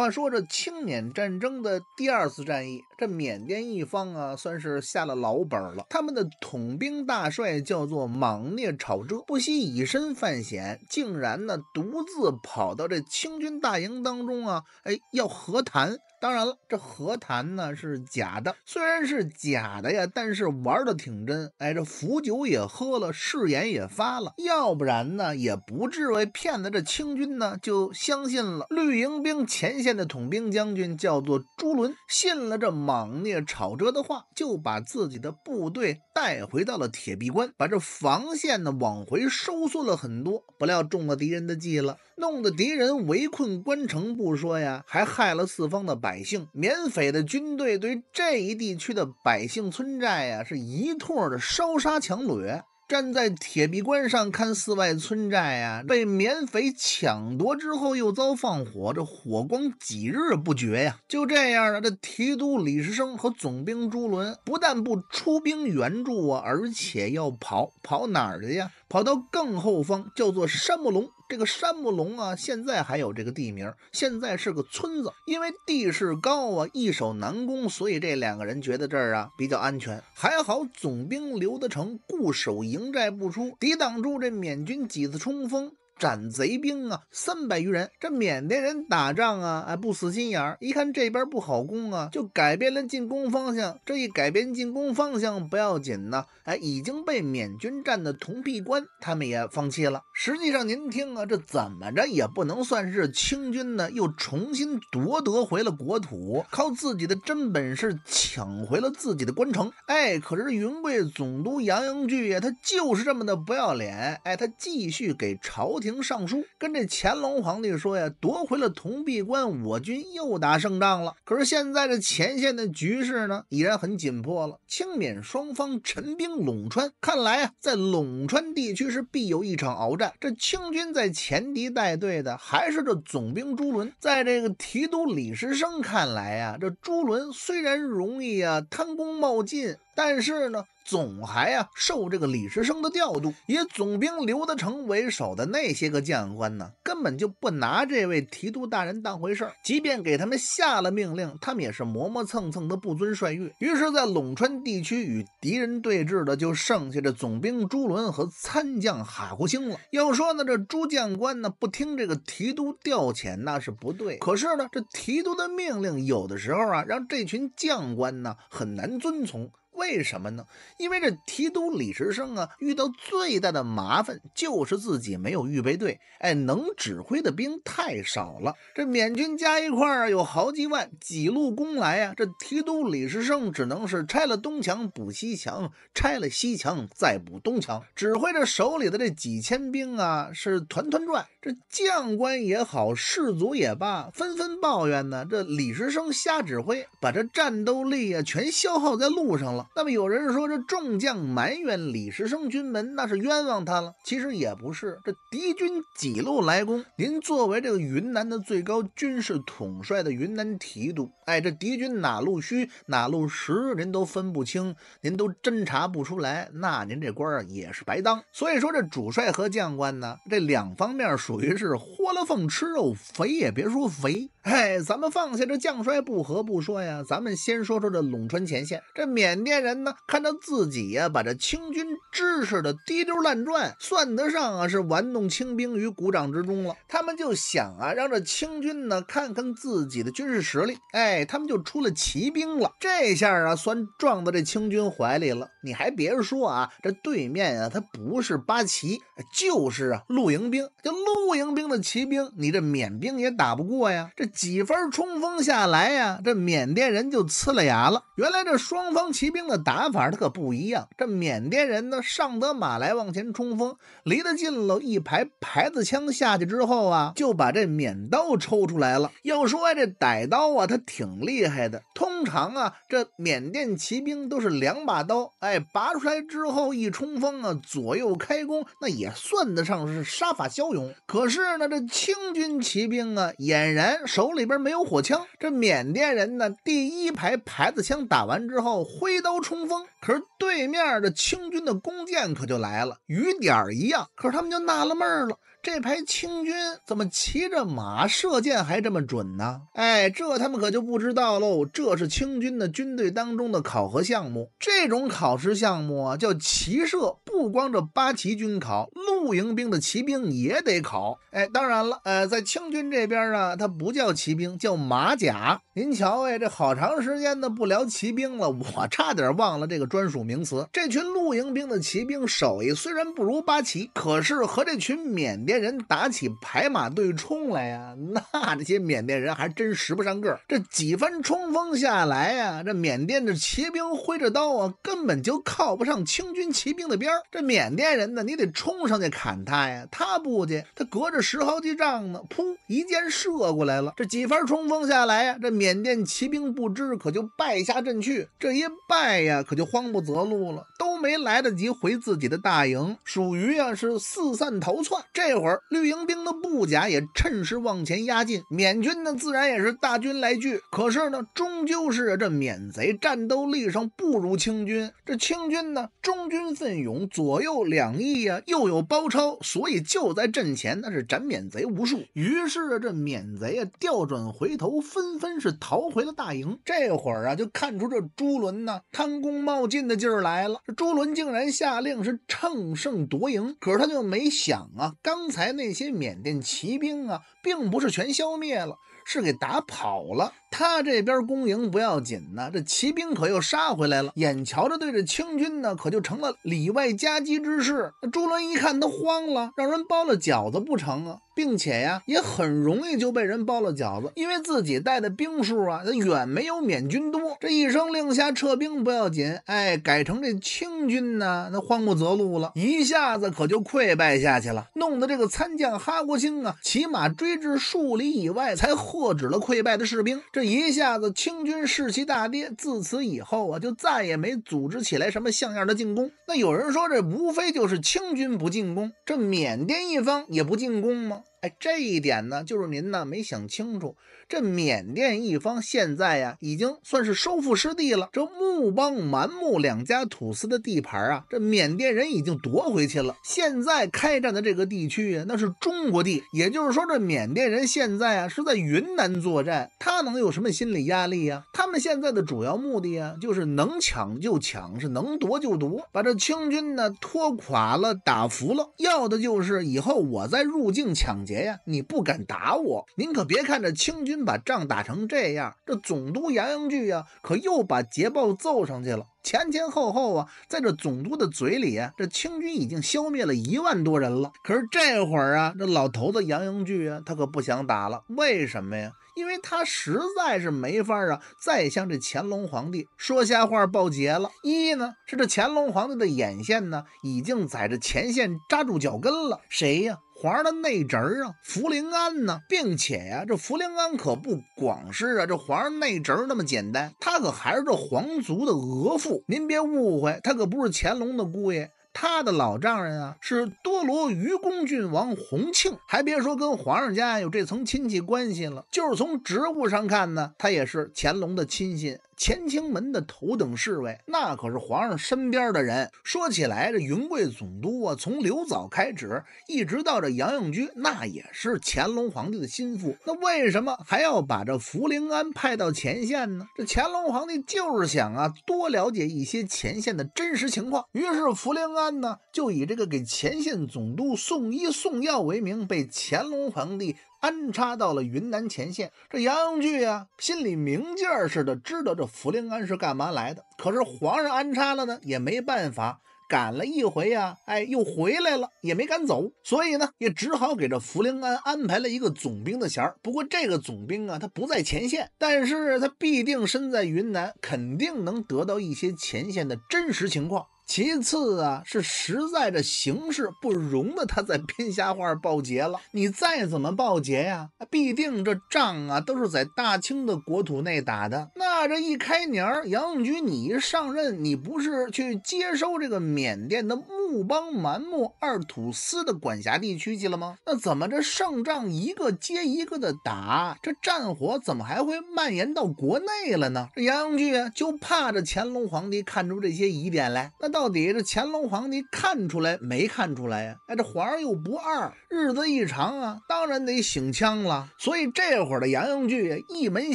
话说这清缅战争的第二次战役，这缅甸一方啊，算是下了老本了。他们的统兵大帅叫做莽聂炒遮，不惜以身犯险，竟然呢独自跑到这清军大营当中啊，哎，要和谈。当然了，这和谈呢是假的，虽然是假的呀，但是玩的挺真。哎，这伏酒也喝了，誓言也发了，要不然呢，也不至于骗得这清军呢就相信了。绿营兵前线的统兵将军叫做朱伦，信了这莽聂炒着的话，就把自己的部队带回到了铁壁关，把这防线呢往回收缩了很多。不料中了敌人的计了。弄得敌人围困关城不说呀，还害了四方的百姓。缅匪的军队对这一地区的百姓村寨呀，是一套的烧杀抢掠。站在铁壁关上看四外村寨呀，被缅匪抢夺之后又遭放火，这火光几日不绝呀。就这样啊，这提督李时生和总兵朱伦不但不出兵援助啊，而且要跑，跑哪儿去呀？跑到更后方，叫做山木隆。这个山木隆啊，现在还有这个地名，现在是个村子。因为地势高啊，易守难攻，所以这两个人觉得这儿啊比较安全。还好总兵刘德成固守营寨不出，抵挡住这缅军几次冲锋。斩贼兵啊，三百余人。这缅甸人打仗啊，哎，不死心眼儿，一看这边不好攻啊，就改变了进攻方向。这一改变进攻方向不要紧呢，哎，已经被缅军占的铜壁关，他们也放弃了。实际上您听啊，这怎么着也不能算是清军呢，又重新夺得回了国土，靠自己的真本事抢回了自己的关城。哎，可是云贵总督杨英琚呀，他就是这么的不要脸，哎，他继续给朝廷。上书跟这乾隆皇帝说呀，夺回了铜壁关，我军又打胜仗了。可是现在这前线的局势呢，已然很紧迫了。清缅双方陈兵陇川，看来啊，在陇川地区是必有一场鏖战。这清军在前敌带队的还是这总兵朱伦。在这个提督李时生看来呀，这朱伦虽然容易啊贪功冒进，但是呢。总还啊受这个李时生的调度，以总兵刘德成为首的那些个将官呢，根本就不拿这位提督大人当回事儿。即便给他们下了命令，他们也是磨磨蹭蹭的不遵帅谕。于是，在陇川地区与敌人对峙的就剩下这总兵朱伦和参将哈胡兴了。要说呢，这朱将官呢不听这个提督调遣那是不对，可是呢，这提督的命令有的时候啊，让这群将官呢很难遵从。为什么呢？因为这提督李时生啊，遇到最大的麻烦就是自己没有预备队，哎，能指挥的兵太少了。这缅军加一块儿啊，有好几万，几路攻来啊，这提督李时生只能是拆了东墙补西墙，拆了西墙再补东墙，指挥着手里的这几千兵啊，是团团转。这将官也好，士卒也罢，纷纷抱怨呢。这李时生瞎指挥，把这战斗力啊全消耗在路上了。那么有人说，这众将埋怨李时生军门，那是冤枉他了。其实也不是，这敌军几路来攻，您作为这个云南的最高军事统帅的云南提督，哎，这敌军哪路虚哪路实，您都分不清，您都侦查不出来，那您这官儿也是白当。所以说，这主帅和将官呢，这两方面属于是豁了缝吃肉，肥也别说肥。哎，咱们放下这将衰不和不说呀，咱们先说说这陇川前线。这缅甸人呢，看到自己呀把这清军支持的滴溜乱转，算得上啊是玩弄清兵于股掌之中了。他们就想啊，让这清军呢看看自己的军事实力。哎，他们就出了骑兵了。这下啊，算撞到这清军怀里了。你还别说啊，这对面啊，他不是八旗，就是啊露营兵。这露营兵的骑兵，你这缅兵也打不过呀。这。几分冲锋下来呀，这缅甸人就呲了牙了。原来这双方骑兵的打法它可不一样。这缅甸人呢，上得马来往前冲锋，离得近了，一排牌子枪下去之后啊，就把这缅刀抽出来了。要说这歹刀啊，它挺厉害的。通常啊，这缅甸骑兵都是两把刀，哎，拔出来之后一冲锋啊，左右开弓，那也算得上是杀伐骁勇。可是呢，这清军骑兵啊，俨然。手里边没有火枪，这缅甸人呢，第一排牌子枪打完之后，挥刀冲锋，可是对面的清军的弓箭可就来了，雨点一样，可是他们就纳了闷了。这排清军怎么骑着马射箭还这么准呢？哎，这他们可就不知道喽。这是清军的军队当中的考核项目，这种考试项目啊叫骑射。不光这八旗军考，露营兵的骑兵也得考。哎，当然了，呃，在清军这边呢，它不叫骑兵，叫马甲。您瞧哎，这好长时间的不聊骑兵了，我差点忘了这个专属名词。这群露营兵的骑兵手艺虽然不如八旗，可是和这群缅甸。别人打起排马对冲来呀，那这些缅甸人还真识不上个儿。这几番冲锋下来呀，这缅甸的骑兵挥着刀啊，根本就靠不上清军骑兵的边儿。这缅甸人呢，你得冲上去砍他呀，他不去，他隔着十好几丈呢，噗，一箭射过来了。这几番冲锋下来呀，这缅甸骑兵不知可就败下阵去，这一败呀，可就慌不择路了，都没来得及回自己的大营，属于啊是四散逃窜。这。会儿绿营兵的步甲也趁势往前压进，缅军呢自然也是大军来聚。可是呢，终究是这缅贼战斗力上不如清军，这清军呢中军奋勇，左右两翼呀又有包抄，所以就在阵前那是斩缅贼无数。于是这缅贼啊调转回头，纷纷是逃回了大营。这会儿啊就看出这朱伦呢贪功冒进的劲儿来了，这朱伦竟然下令是乘胜夺营，可是他就没想啊刚。才那些缅甸骑兵啊，并不是全消灭了。是给打跑了，他这边攻营不要紧呢，这骑兵可又杀回来了，眼瞧着对着清军呢，可就成了里外夹击之势。朱伦一看都慌了，让人包了饺子不成啊，并且呀，也很容易就被人包了饺子，因为自己带的兵数啊，远没有缅军多。这一声令下撤兵不要紧，哎，改成这清军呢，那慌不择路了一下子可就溃败下去了，弄得这个参将哈国兴啊，骑马追至数里以外才。遏止了溃败的士兵，这一下子清军士气大跌。自此以后啊，就再也没组织起来什么像样的进攻。那有人说，这无非就是清军不进攻，这缅甸一方也不进攻吗？哎，这一点呢，就是您呢没想清楚。这缅甸一方现在呀，已经算是收复失地了。这木邦、蛮木两家土司的地盘啊，这缅甸人已经夺回去了。现在开战的这个地区啊，那是中国地，也就是说，这缅甸人现在啊是在云南作战，他能有什么心理压力呀？他们现在的主要目的啊，就是能抢就抢，是能夺就夺，把这清军呢拖垮了、打服了，要的就是以后我再入境抢。劫呀？你不敢打我！您可别看这清军把仗打成这样，这总督杨应俊呀，可又把捷报奏上去了。前前后后啊，在这总督的嘴里，啊，这清军已经消灭了一万多人了。可是这会儿啊，这老头子杨应俊啊，他可不想打了。为什么呀？因为他实在是没法啊，再向这乾隆皇帝说瞎话报捷了。一呢，是这乾隆皇帝的眼线呢，已经在这前线扎住脚跟了。谁呀？皇上的内侄啊，福临安呢，并且呀，这福临安可不光是啊这皇上内侄那么简单，他可还是这皇族的额驸。您别误会，他可不是乾隆的姑爷，他的老丈人啊是多罗愚公郡王洪庆。还别说跟皇上家有这层亲戚关系了，就是从职务上看呢，他也是乾隆的亲信。乾清门的头等侍卫，那可是皇上身边的人。说起来，这云贵总督啊，从刘藻开始，一直到这杨永居，那也是乾隆皇帝的心腹。那为什么还要把这福临安派到前线呢？这乾隆皇帝就是想啊，多了解一些前线的真实情况。于是，福临安呢，就以这个给前线总督送医送药为名，被乾隆皇帝。安插到了云南前线，这杨永聚啊，心里明镜似的，知道这福临安是干嘛来的。可是皇上安插了呢，也没办法赶了一回呀，哎，又回来了，也没赶走，所以呢，也只好给这福临安安排了一个总兵的衔儿。不过这个总兵啊，他不在前线，但是他必定身在云南，肯定能得到一些前线的真实情况。其次啊，是实在这形势不容的，他在编瞎话报捷了。你再怎么报捷呀，必定这仗啊都是在大清的国土内打的。那这一开年，杨永菊你一上任，你不是去接收这个缅甸的木邦、蛮木二土司的管辖地区去了吗？那怎么这胜仗一个接一个的打，这战火怎么还会蔓延到国内了呢？这杨永啊，就怕这乾隆皇帝看出这些疑点来，那到。到底这乾隆皇帝看出来没看出来呀？哎，这皇上又不二，日子一长啊，当然得醒枪了。所以这会儿的杨玉拒一门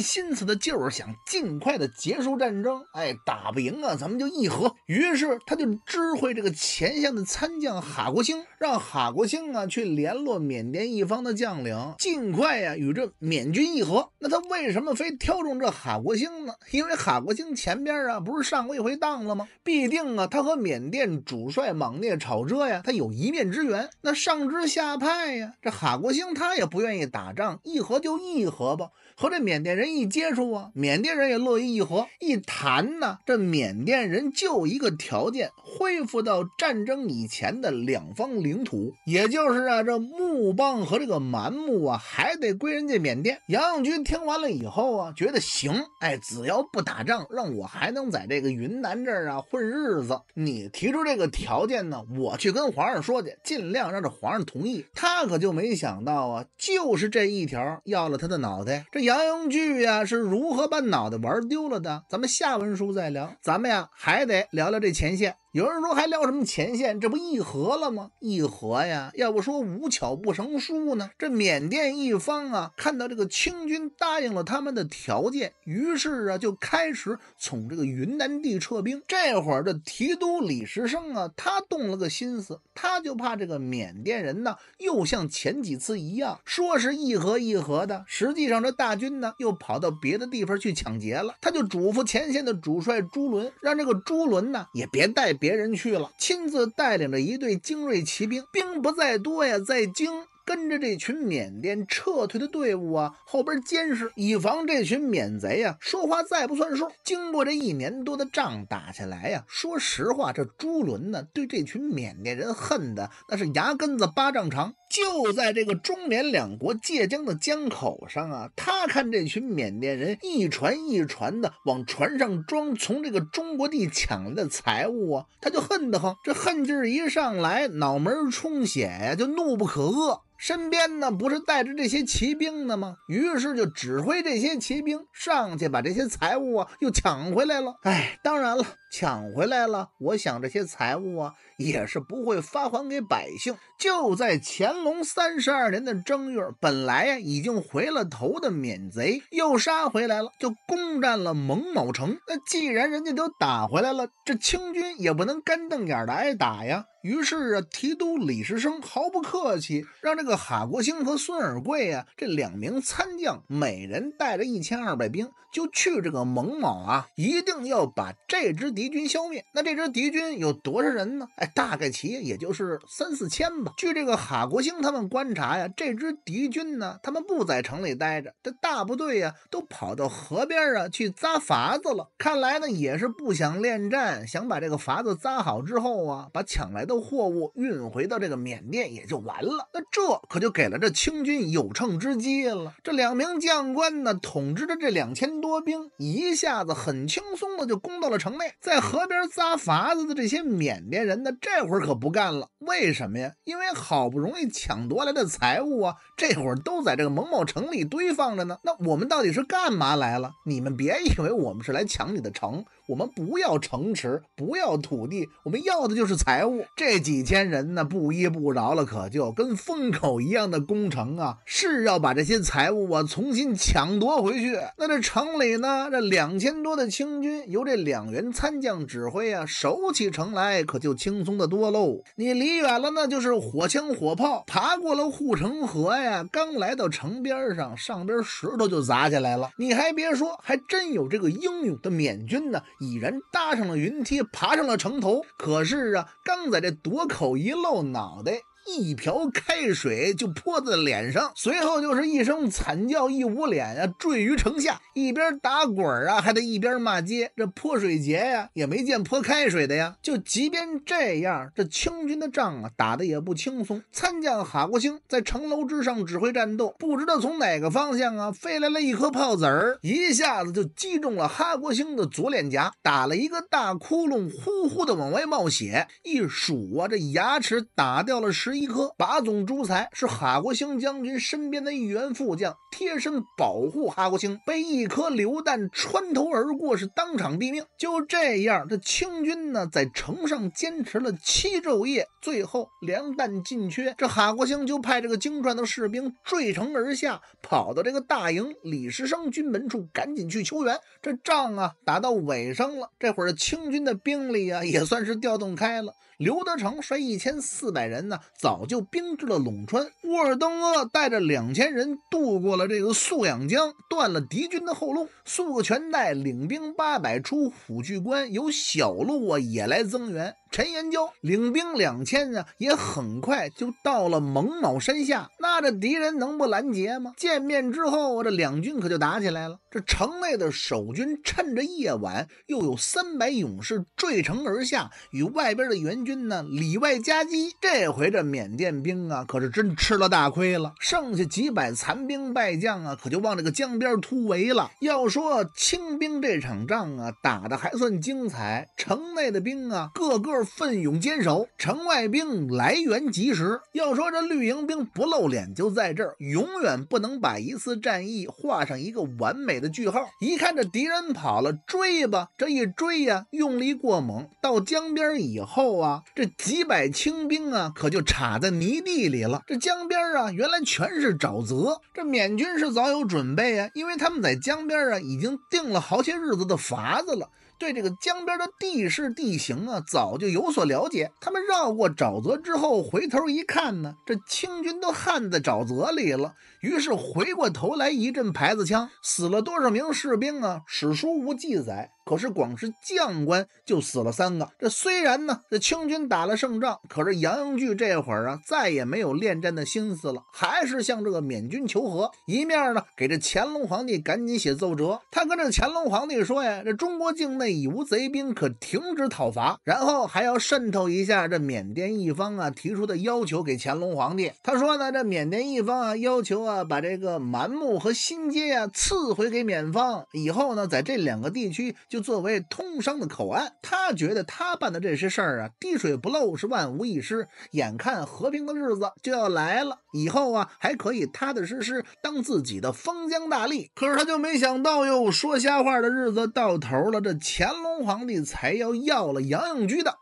心思的，就是想尽快的结束战争。哎，打不赢啊，咱们就议和。于是他就知会这个前线的参将哈国兴，让哈国兴啊去联络缅甸一方的将领，尽快呀与这缅军议和。那他为什么非挑中这哈国兴呢？因为哈国兴前边啊不是上过一回当了吗？必定啊他和。缅甸主帅莽聂炒这呀，他有一面之缘，那上知下派呀，这哈国兴他也不愿意打仗，议和就议和吧。和这缅甸人一接触啊，缅甸人也乐意议和，一谈呢，这缅甸人就一个条件，恢复到战争以前的两方领土，也就是啊，这木棒和这个蛮木啊，还得归人家缅甸。杨永军听完了以后啊，觉得行，哎，只要不打仗，让我还能在这个云南这儿啊混日子。你提出这个条件呢，我去跟皇上说去，尽量让这皇上同意。他可就没想到啊，就是这一条要了他的脑袋。这杨永俊呀，是如何把脑袋玩丢了的？咱们下文书再聊。咱们呀，还得聊聊这前线。有人说还聊什么前线？这不议和了吗？议和呀！要不说无巧不成书呢？这缅甸一方啊，看到这个清军答应了他们的条件，于是啊，就开始从这个云南地撤兵。这会儿这提督李时升啊，他动了个心思，他就怕这个缅甸人呢，又像前几次一样，说是议和议和的，实际上这大军呢，又跑到别的地方去抢劫了。他就嘱咐前线的主帅朱伦，让这个朱伦呢，也别带别。别人去了，亲自带领着一队精锐骑兵，兵不在多呀，在精。跟着这群缅甸撤退的队伍啊，后边监视，以防这群缅贼啊说话再不算数。经过这一年多的仗打下来呀，说实话，这朱伦呢，对这群缅甸人恨的那是牙根子巴丈长。就在这个中缅两国界江的江口上啊，他看这群缅甸人一船一船的往船上装从这个中国地抢来的财物啊，他就恨得慌。这恨劲儿一上来，脑门儿充血呀，就怒不可遏。身边呢不是带着这些骑兵的吗？于是就指挥这些骑兵上去把这些财物啊又抢回来了。哎，当然了，抢回来了，我想这些财物啊也是不会发还给百姓。就在前。乾隆三十二年的正月，本来呀已经回了头的缅贼又杀回来了，就攻占了蒙某城。那既然人家都打回来了，这清军也不能干瞪眼的挨打呀。于是啊，提督李时升毫不客气，让这个哈国兴和孙尔贵啊这两名参将，每人带着一千二百兵，就去这个蒙卯啊，一定要把这支敌军消灭。那这支敌军有多少人呢？哎，大概其也就是三四千吧。据这个哈国兴他们观察呀，这支敌军呢，他们不在城里待着，这大部队呀，都跑到河边啊去扎筏子了。看来呢，也是不想恋战，想把这个筏子扎好之后啊，把抢来的。货物运回到这个缅甸也就完了，那这可就给了这清军有乘之机了。这两名将官呢，统治着这两千多兵，一下子很轻松的就攻到了城内。在河边扎筏子的这些缅甸人呢，这会儿可不干了。为什么呀？因为好不容易抢夺来的财物啊，这会儿都在这个某某城里堆放着呢。那我们到底是干嘛来了？你们别以为我们是来抢你的城，我们不要城池，不要土地，我们要的就是财物。这几千人呢，不依不饶了，可就跟疯狗一样的攻城啊，是要把这些财物啊重新抢夺回去。那这城里呢，这两千多的清军由这两员参将指挥啊，守起城来可就轻松的多喽。你离远了，那就是火枪火炮，爬过了护城河呀，刚来到城边上，上边石头就砸下来了。你还别说，还真有这个英勇的缅军呢，已然搭上了云梯，爬上了城头。可是啊，刚在这。这夺口一露脑袋。一瓢开水就泼在脸上，随后就是一声惨叫，一捂脸啊，坠于城下，一边打滚啊，还得一边骂街。这泼水节呀，也没见泼开水的呀。就即便这样，这清军的仗啊打的也不轻松。参将哈国兴在城楼之上指挥战斗，不知道从哪个方向啊飞来了一颗炮子儿，一下子就击中了哈国兴的左脸颊，打了一个大窟窿，呼呼的往外冒血。一数啊，这牙齿打掉了十。一颗把总朱才，是哈国兴将军身边的一员副将，贴身保护哈国兴，被一颗流弹穿头而过，是当场毙命。就这样，这清军呢，在城上坚持了七昼夜，最后粮弹尽缺。这哈国兴就派这个精壮的士兵坠城而下，跑到这个大营李时生军门处，赶紧去求援。这仗啊，打到尾声了，这会儿清军的兵力啊，也算是调动开了。刘德成率一千四百人呢，早就兵至了陇川。沃尔登阿带着两千人渡过了这个素养江，断了敌军的后路。素全带领兵八百出虎踞关，由小路啊也来增援。陈延交领兵两千呢，也很快就到了蒙某山下。那这敌人能不拦截吗？见面之后啊，这两军可就打起来了。这城内的守军趁着夜晚，又有三百勇士坠城而下，与外边的援。军呢里外夹击，这回这缅甸兵啊，可是真吃了大亏了。剩下几百残兵败将啊，可就往这个江边突围了。要说清兵这场仗啊，打的还算精彩。城内的兵啊，个个奋勇坚守；城外兵来援及时。要说这绿营兵不露脸就在这儿，永远不能把一次战役画上一个完美的句号。一看这敌人跑了，追吧，这一追呀，用力过猛，到江边以后啊。这几百清兵啊，可就插在泥地里了。这江边啊，原来全是沼泽。这缅军是早有准备啊，因为他们在江边啊，已经定了好些日子的法子了，对这个江边的地势地形啊，早就有所了解。他们绕过沼泽之后，回头一看呢，这清军都焊在沼泽里了。于是回过头来一阵排子枪，死了多少名士兵啊？史书无记载。可是光是将官就死了三个。这虽然呢，这清军打了胜仗，可是杨英拒这会儿啊，再也没有恋战的心思了，还是向这个缅军求和。一面呢，给这乾隆皇帝赶紧写奏折，他跟这乾隆皇帝说呀：“这中国境内已无贼兵，可停止讨伐。”然后还要渗透一下这缅甸一方啊提出的要求给乾隆皇帝。他说呢：“这缅甸一方啊，要求啊把这个蛮木和新街啊赐回给缅方，以后呢，在这两个地区就。”就作为通商的口岸，他觉得他办的这些事儿啊，滴水不漏是万无一失。眼看和平的日子就要来了，以后啊还可以踏踏实实当自己的封疆大吏。可是他就没想到哟，说瞎话的日子到头了，这乾隆皇帝才要要了杨永居的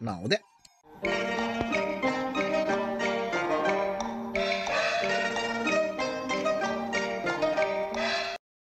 脑袋。